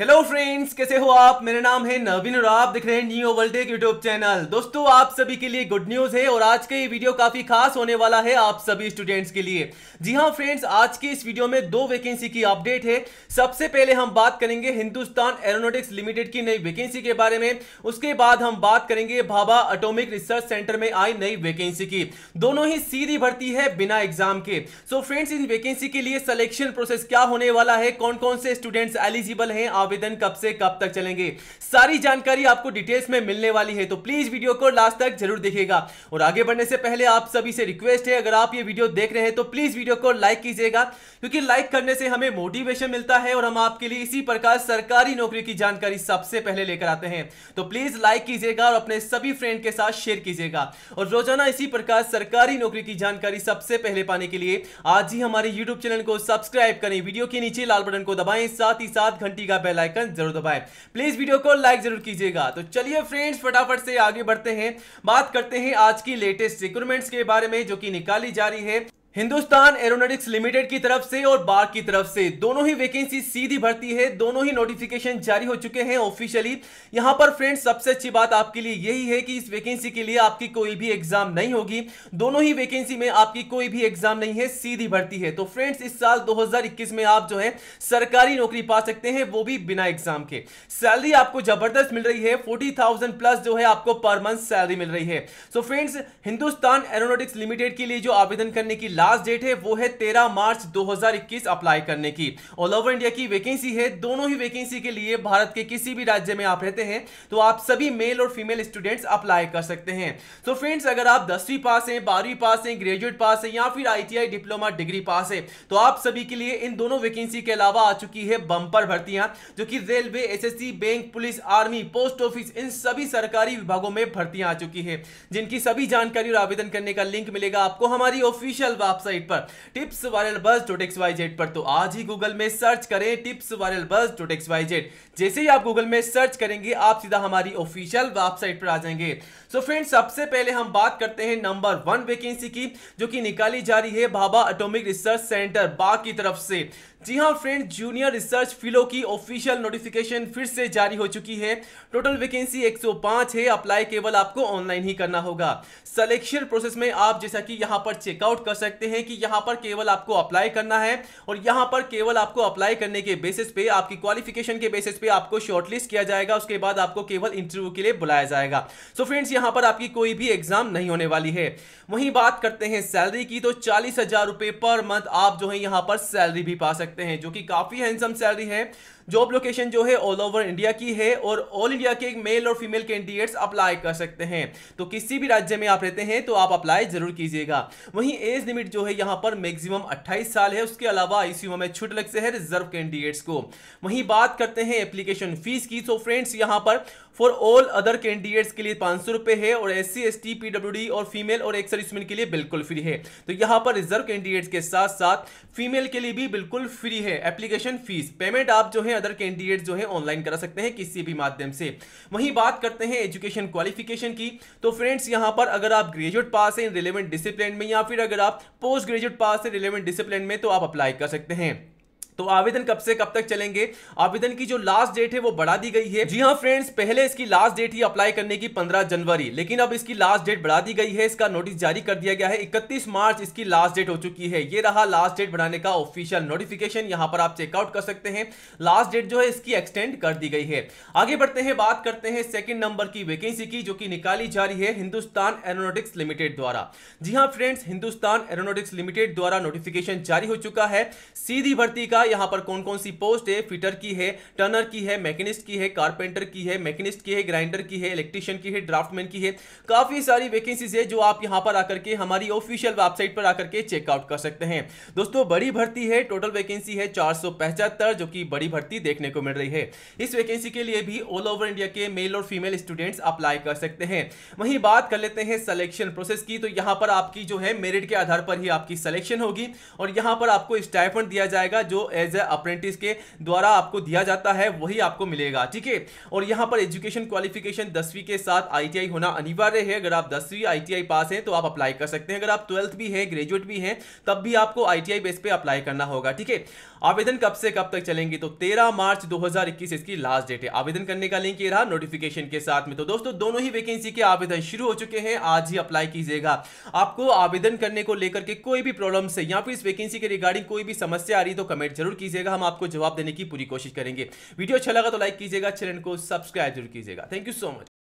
hello friends कैसे हो आप मेरा नाम है नवीन और आप देख रहे हैं न्यू वर्ल्ड यूट्यूब चैनल दोस्तों आप सभी के लिए गुड न्यूज़ है और आज का ये वीडियो काफ़ी खास होने वाला है आप सभी स्टूडेंट्स के लिए जी हां फ्रेंड्स आज की इस वीडियो में दो वैकेंसी की अपडेट है सबसे पहले हम बात करेंगे हिंदुस्तान एरोनोटिक्स लिमिटेड की नई वैकेंसी के बारे में उसके बाद हम बात करेंगे भाभा अटोमिक रिसर्च सेंटर में आई नई वैकेंसी की दोनों ही सीधी भर्ती है बिना एग्जाम के सो फ्रेंड्स इन वैकेंसी के लिए सलेक्शन प्रोसेस क्या होने वाला है कौन कौन से स्टूडेंट्स एलिजिबल हैं आवेदन कब से कब तक चलेंगे सारी जानकारी आपको डिटेल्स में मिलने वाली है तो प्लीज वीडियो को लास्ट तक जरूर देखेगा और आगे बढ़ने से पहले आप सभी से रिक्वेस्ट है अगर आप ये वीडियो देख रहे हैं तो प्लीज वीडियो को लाइक कीजिएगा क्योंकि लाइक करने से हमें मोटिवेशन मिलता है और हम आपके लिए इसी प्रकार सरकारी नौकरी की जानकारी सबसे पहले लेकर आते हैं तो प्लीज लाइक कीजिएगा और अपने सभी फ्रेंड के साथ शेयर कीजिएगा और रोजाना इसी प्रकार सरकारी नौकरी की जानकारी सबसे पहले पाने के लिए आज ही हमारे यूट्यूब चैनल को सब्सक्राइब करें वीडियो के नीचे लाल बटन को दबाएं साथ ही साथ घंटी का बेल बेल आइकन जरूर दबाएं प्लीज वीडियो को लाइक जरूर कीजिएगा तो चलिए फ्रेंड्स फटाफट से आगे बढ़ते हैं बात करते हैं आज की लेटेस्ट रिक्रूटमेंट्स के बारे में जो कि निकाली जा रही है हिंदुस्तान एरोनॉटिक्स लिमिटेड की तरफ से और बार की तरफ से दोनों ही वैकेंसी सीधी भर्ती है दोनों ही नोटिफिकेशन जारी हो चुके हैं ऑफिशियली यहां पर फ्रेंड्स सबसे अच्छी बात आपके लिए यही है कि इस वैकेंसी के लिए आपकी कोई भी एग्जाम नहीं होगी दोनों ही वैकेंसी में आपकी कोई भी एग्जाम नहीं है सीधी भर्ती है तो फ्रेंड्स इस साल दो में आप जो है सरकारी नौकरी पा सकते हैं वो भी बिना एग्जाम के सैलरी आपको जबरदस्त मिल रही है फोर्टी प्लस जो है आपको पर मंथ सैलरी मिल रही है so friends Hindustan aeronautics limited के लिए जो आवेदन करने की लास्ट डेट है वो है तेरह मार्च 2021 अप्लाई करने की ऑल ओवर इंडिया की वैकेंसी है दोनों ही वैकेंसी के लिए भारत के किसी भी राज्य में आप रहते हैं तो आप सभी मेल और फीमेल स्टूडेंट्स अप्लाई कर सकते हैं तो so फ्रेंड्स अगर आप दसवीं पास हैं बारहवीं पास हैं ग्रेजुएट पास हैं या फिर आईटीआई डिप्लोमा डिग्री पास है तो आप सभी के लिए इन दोनों वैकेंसी के अलावा आ चुकी है बंपर भर्तियां जो कि railway SSC bank police army post office इन सभी सरकारी विभागों में भर्तियां आ चुकी है जिनकी सभी जानकारी और आवेदन करने का लिंक मिलेगा आपको हमारी ऑफिशियल आप साइट पर tips viral bus dot X Y Z पर तो आज ही गूगल में सर्च करें tips viral bus dot X Y Z जैसे ही आप गूगल में सर्च करेंगे आप सीधा हमारी ऑफिशियल वेबसाइट पर आ जाएंगे सो so फ्रेंड्स सबसे पहले हम बात करते हैं नंबर वन वैकेंसी की जो कि निकाली जा रही है भाभा एटॉमिक रिसर्च सेंटर बाग की तरफ से जी हाँ फ्रेंड जूनियर रिसर्च फिलो की ऑफिशियल नोटिफिकेशन फिर से जारी हो चुकी है टोटल वैकेंसी 105 है अप्लाई केवल आपको ऑनलाइन ही करना होगा सिलेक्शन प्रोसेस में आप जैसा कि यहाँ पर चेकआउट कर सकते सकते हैं कि यहां पर केवल आपको अप्लाई करना है और यहां पर केवल आपको अप्लाई करने के बेसिस पे आपकी क्वालिफिकेशन के बेसिस पे आपको शॉर्टलिस्ट किया जाएगा उसके बाद आपको केवल इंटरव्यू के लिए बुलाया जाएगा सो फ्रेंड्स यहां पर आपकी कोई भी एग्जाम नहीं होने वाली है वहीं बात करते हैं सैलरी की तो चालीस पर मंथ आप जो है यहां पर सैलरी भी पा सकते हैं जो कि काफ़ी हैंडसम सैलरी है जॉब लोकेशन जो है ऑल ओवर इंडिया की है और ऑल इंडिया के मेल और फीमेल कैंडिडेट्स अप्लाई कर सकते हैं तो किसी भी राज्य में आप रहते हैं तो आप अप्लाई जरूर कीजिएगा वहीं एज लिमिट जो है यहाँ पर मैक्सिमम 28 साल है उसके अलावा आईसीयू में छूट लग से है रिजर्व कैंडिडेट्स को वहीं बात करते हैं एप्लीकेशन फीस की सो फ्रेंड्स यहाँ पर फॉर ऑल अदर कैंडिडेट्स के लिए पाँच सौ है और S C S T D और फीमेल और एक सर्विसमैन के लिए बिल्कुल फ्री है तो यहाँ पर रिजर्व कैंडिडेट्स के साथ साथ फीमेल के लिए भी बिल्कुल फ्री है एप्लीकेशन फीस पेमेंट आप जो है हैं अदर कैंडिडेट जो है ऑनलाइन करा सकते हैं किसी भी माध्यम से वहीं बात करते हैं एजुकेशन क्वालिफिकेशन की तो फ्रेंड्स यहां पर अगर आप ग्रेजुएट पास है रिलेवेंट डिसिप्लिन में या फिर अगर आप पोस्ट ग्रेजुएट पास है रिलेवेंट डिसिप्लिन में तो आप अप्लाई कर सकते हैं तो आवेदन कब से कब तक चलेंगे आवेदन की जो लास्ट डेट है वो बढ़ा दी गई है जी हाँ फ्रेंड्स पहले इसकी लास्ट डेट ही अप्लाई करने की 15 जनवरी लेकिन अब इसकी लास्ट डेट बढ़ा दी गई है इसका नोटिस जारी कर दिया गया है 31 मार्च इसकी लास्ट डेट हो चुकी है ये रहा लास्ट डेट बढ़ाने का ऑफिशियल नोटिफिकेशन यहां पर आप चेकआउट कर सकते हैं लास्ट डेट जो है इसकी एक्सटेंड कर दी गई है आगे बढ़ते हैं बात करते हैं सेकेंड नंबर की वैकेंसी की जो कि निकाली जा रही है हिंदुस्तान एरोनोटिक्स लिमिटेड द्वारा जी हाँ फ्रेंड्स हिंदुस्तान एरोनोटिक्स लिमिटेड द्वारा नोटिफिकेशन जारी हो चुका है सीधी भर्ती का बताया यहाँ पर कौन कौन सी पोस्ट है फिटर की है टर्नर की है मैकेनिस्ट की है कारपेंटर की है मैकेनिस्ट की है ग्राइंडर की है इलेक्ट्रीशियन की है ड्राफ्टमैन की है काफ़ी सारी वैकेंसीज है जो आप यहाँ पर आकर के हमारी ऑफिशियल वेबसाइट पर आकर के चेकआउट कर सकते हैं दोस्तों बड़ी भर्ती है टोटल वैकेंसी है चार जो कि बड़ी भर्ती देखने को मिल रही है इस वैकेंसी के लिए भी ऑल ओवर इंडिया के मेल और फीमेल स्टूडेंट्स अप्लाई कर सकते हैं वहीं बात कर लेते हैं सिलेक्शन प्रोसेस की तो यहाँ पर आपकी जो है मेरिट के आधार पर ही आपकी सिलेक्शन होगी और यहाँ पर आपको स्टाइफंड दिया जाएगा जो एज ए अप्रेंटिस के द्वारा आपको दिया जाता है वही आपको मिलेगा ठीक है और यहाँ पर एजुकेशन क्वालिफिकेशन दसवीं के साथ आई होना अनिवार्य है अगर आप दसवीं आई पास हैं तो आप अप्लाई कर सकते हैं अगर आप ट्वेल्थ भी हैं ग्रेजुएट भी हैं तब भी आपको आई बेस पर अप्लाई करना होगा ठीक है आवेदन कब से कब तक चलेंगे तो 13 मार्च 2021 इसकी लास्ट डेट है आवेदन करने का लिंक ये रहा नोटिफिकेशन के साथ में तो दोस्तों दोनों ही वैकेंसी के आवेदन शुरू हो चुके हैं आज ही अप्लाई कीजिएगा आपको आवेदन करने को लेकर के कोई भी प्रॉब्लम से या फिर इस वैकेंसी के रिगार्डिंग कोई भी समस्या आ रही तो कमेंट जरूर कीजिएगा हम आपको जवाब देने की पूरी कोशिश करेंगे वीडियो अच्छा लगा तो लाइक कीजिएगा चैनल को सब्सक्राइब जरूर कीजिएगा थैंक यू सो मच